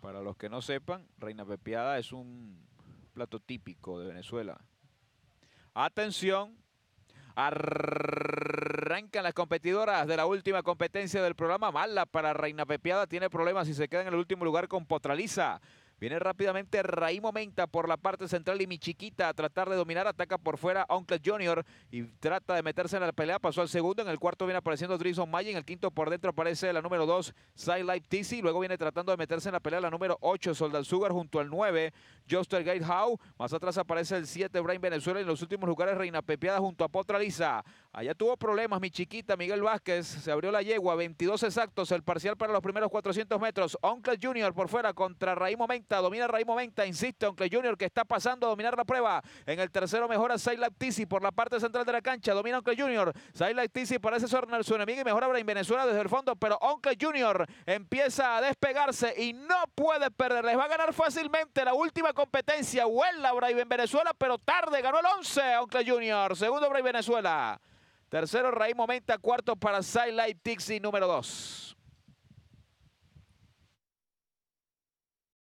Para los que no sepan, reina Pepeada es un plato típico de Venezuela. Atención, arrancan las competidoras de la última competencia del programa. Mala para Reina Pepeada. tiene problemas y se queda en el último lugar con Potraliza. Viene rápidamente Raí momenta por la parte central y Michiquita a tratar de dominar. Ataca por fuera Uncle Junior y trata de meterse en la pelea. Pasó al segundo. En el cuarto viene apareciendo Drizzo May En el quinto por dentro aparece la número dos, Sidelight Tizzy. Luego viene tratando de meterse en la pelea la número 8, Soldal Sugar, junto al 9, Joster Howe. Más atrás aparece el siete, Brian Venezuela. En los últimos lugares, Reina Pepeada junto a Potra Lisa. Allá tuvo problemas mi chiquita Miguel Vázquez, se abrió la yegua, 22 exactos, el parcial para los primeros 400 metros. Oncle Junior por fuera contra Raí Momenta. domina Raí Momenta. insiste Oncle Junior que está pasando a dominar la prueba. En el tercero mejora Sailak Tizi por la parte central de la cancha, domina Oncle Junior. Sailak Tizi parece ser su enemiga y mejora en Venezuela desde el fondo, pero Oncle Junior empieza a despegarse y no puede perder. Les va a ganar fácilmente la última competencia. Huela Brave Venezuela, pero tarde ganó el 11 Oncle Junior, segundo Brave Venezuela. Tercero, Raí Momenta. Cuarto para Sidelight Tixi, número dos.